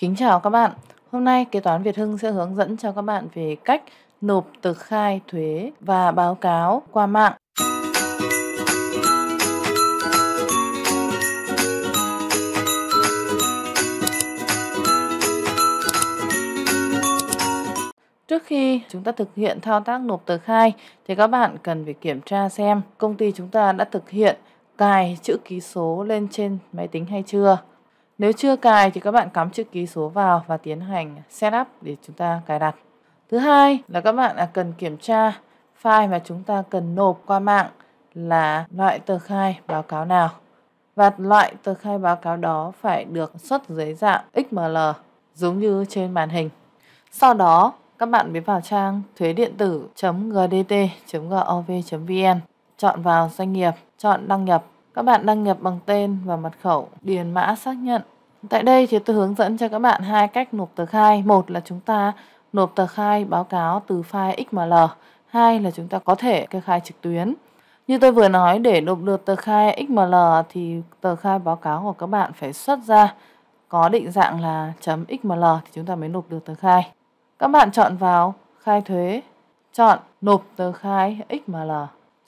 Kính chào các bạn. Hôm nay kế toán Việt Hưng sẽ hướng dẫn cho các bạn về cách nộp tờ khai thuế và báo cáo qua mạng. Trước khi chúng ta thực hiện thao tác nộp tờ khai thì các bạn cần phải kiểm tra xem công ty chúng ta đã thực hiện cài chữ ký số lên trên máy tính hay chưa. Nếu chưa cài thì các bạn cắm chữ ký số vào và tiến hành setup để chúng ta cài đặt. Thứ hai là các bạn à, cần kiểm tra file mà chúng ta cần nộp qua mạng là loại tờ khai báo cáo nào và loại tờ khai báo cáo đó phải được xuất dưới dạng XML giống như trên màn hình. Sau đó, các bạn mới vào trang thuế điện tử.gdt.gov.vn, chọn vào doanh nghiệp, chọn đăng nhập các bạn đăng nhập bằng tên và mật khẩu, điền mã xác nhận. Tại đây thì tôi hướng dẫn cho các bạn hai cách nộp tờ khai. Một là chúng ta nộp tờ khai báo cáo từ file XML. Hai là chúng ta có thể kê khai trực tuyến. Như tôi vừa nói, để nộp được tờ khai XML thì tờ khai báo cáo của các bạn phải xuất ra có định dạng là .xml thì chúng ta mới nộp được tờ khai. Các bạn chọn vào khai thuế, chọn nộp tờ khai XML.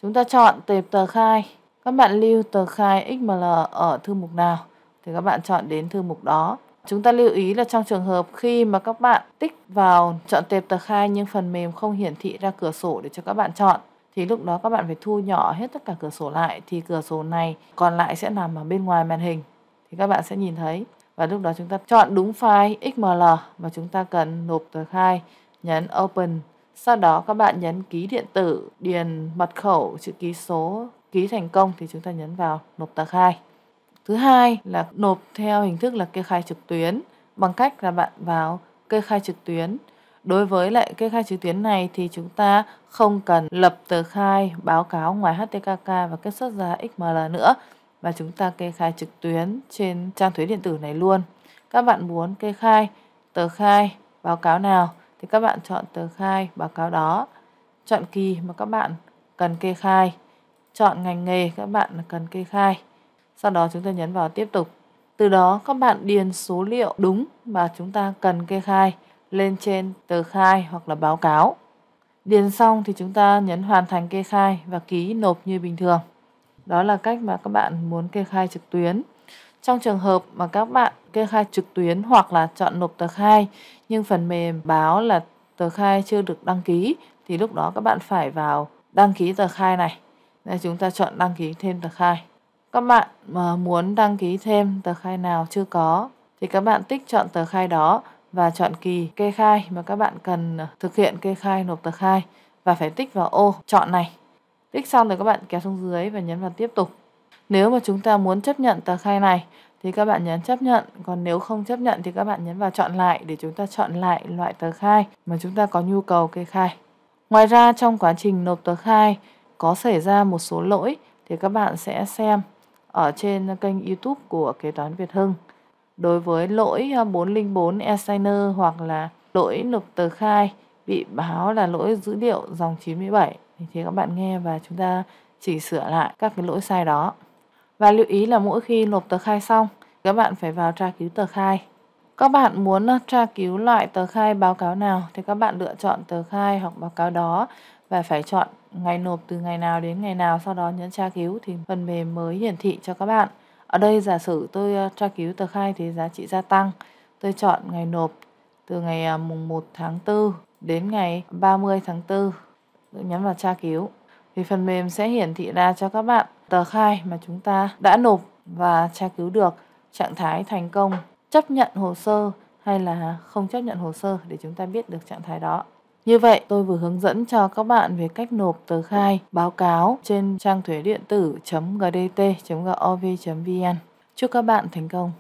Chúng ta chọn tệp tờ khai các bạn lưu tờ khai XML ở thư mục nào thì các bạn chọn đến thư mục đó. Chúng ta lưu ý là trong trường hợp khi mà các bạn tích vào chọn tệp tờ khai nhưng phần mềm không hiển thị ra cửa sổ để cho các bạn chọn thì lúc đó các bạn phải thu nhỏ hết tất cả cửa sổ lại thì cửa sổ này còn lại sẽ nằm ở bên ngoài màn hình thì các bạn sẽ nhìn thấy và lúc đó chúng ta chọn đúng file XML mà chúng ta cần nộp tờ khai nhấn Open sau đó các bạn nhấn ký điện tử điền mật khẩu chữ ký số ký thành công thì chúng ta nhấn vào nộp tờ khai. Thứ hai là nộp theo hình thức là kê khai trực tuyến bằng cách là bạn vào kê khai trực tuyến. Đối với lại kê khai trực tuyến này thì chúng ta không cần lập tờ khai báo cáo ngoài HTKK và kết xuất ra XML nữa và chúng ta kê khai trực tuyến trên trang thuế điện tử này luôn. Các bạn muốn kê khai tờ khai báo cáo nào thì các bạn chọn tờ khai báo cáo đó, chọn kỳ mà các bạn cần kê khai chọn ngành nghề các bạn cần kê khai. Sau đó chúng ta nhấn vào tiếp tục. Từ đó các bạn điền số liệu đúng mà chúng ta cần kê khai lên trên tờ khai hoặc là báo cáo. Điền xong thì chúng ta nhấn hoàn thành kê khai và ký nộp như bình thường. Đó là cách mà các bạn muốn kê khai trực tuyến. Trong trường hợp mà các bạn kê khai trực tuyến hoặc là chọn nộp tờ khai nhưng phần mềm báo là tờ khai chưa được đăng ký thì lúc đó các bạn phải vào đăng ký tờ khai này đây chúng ta chọn đăng ký thêm tờ khai. Các bạn mà muốn đăng ký thêm tờ khai nào chưa có thì các bạn tích chọn tờ khai đó và chọn kỳ kê khai mà các bạn cần thực hiện kê khai nộp tờ khai và phải tích vào ô chọn này. Tích xong rồi các bạn kéo xuống dưới và nhấn vào tiếp tục. Nếu mà chúng ta muốn chấp nhận tờ khai này thì các bạn nhấn chấp nhận, còn nếu không chấp nhận thì các bạn nhấn vào chọn lại để chúng ta chọn lại loại tờ khai mà chúng ta có nhu cầu kê khai. Ngoài ra trong quá trình nộp tờ khai có xảy ra một số lỗi thì các bạn sẽ xem ở trên kênh YouTube của Kế toán Việt Hưng. Đối với lỗi 404 ờ, e-signer hoặc là lỗi nộp tờ khai bị báo là lỗi dữ liệu dòng 97 thì các bạn nghe và chúng ta chỉnh sửa lại các cái lỗi sai đó. Và lưu ý là mỗi khi nộp tờ khai xong, các bạn phải vào tra cứu tờ khai. Các bạn muốn ờ, tra cứu loại tờ khai báo cáo nào thì các bạn lựa chọn tờ khai hoặc báo cáo đó và phải chọn ngày nộp từ ngày nào đến ngày nào sau đó nhấn tra cứu thì phần mềm mới hiển thị cho các bạn. Ở đây giả sử tôi ờ, tra cứu tờ khai thì giá trị gia tăng. Tôi chọn ngày nộp từ ngày ờ, mùng 1 tháng 4 đến ngày 30 tháng 4. Tôi nhấn vào tra cứu. Thì phần mềm sẽ hiển thị ra cho các bạn tờ khai mà chúng ta đã nộp và tra cứu được trạng thái thành công, chấp nhận hồ sơ hay là không chấp nhận hồ sơ để chúng ta biết được trạng thái đó. Như vậy, tôi vừa hướng dẫn cho các bạn về cách nộp tờ khai báo cáo trên trang thuế điện tử.gdt.gov.vn. Chúc các bạn thành công!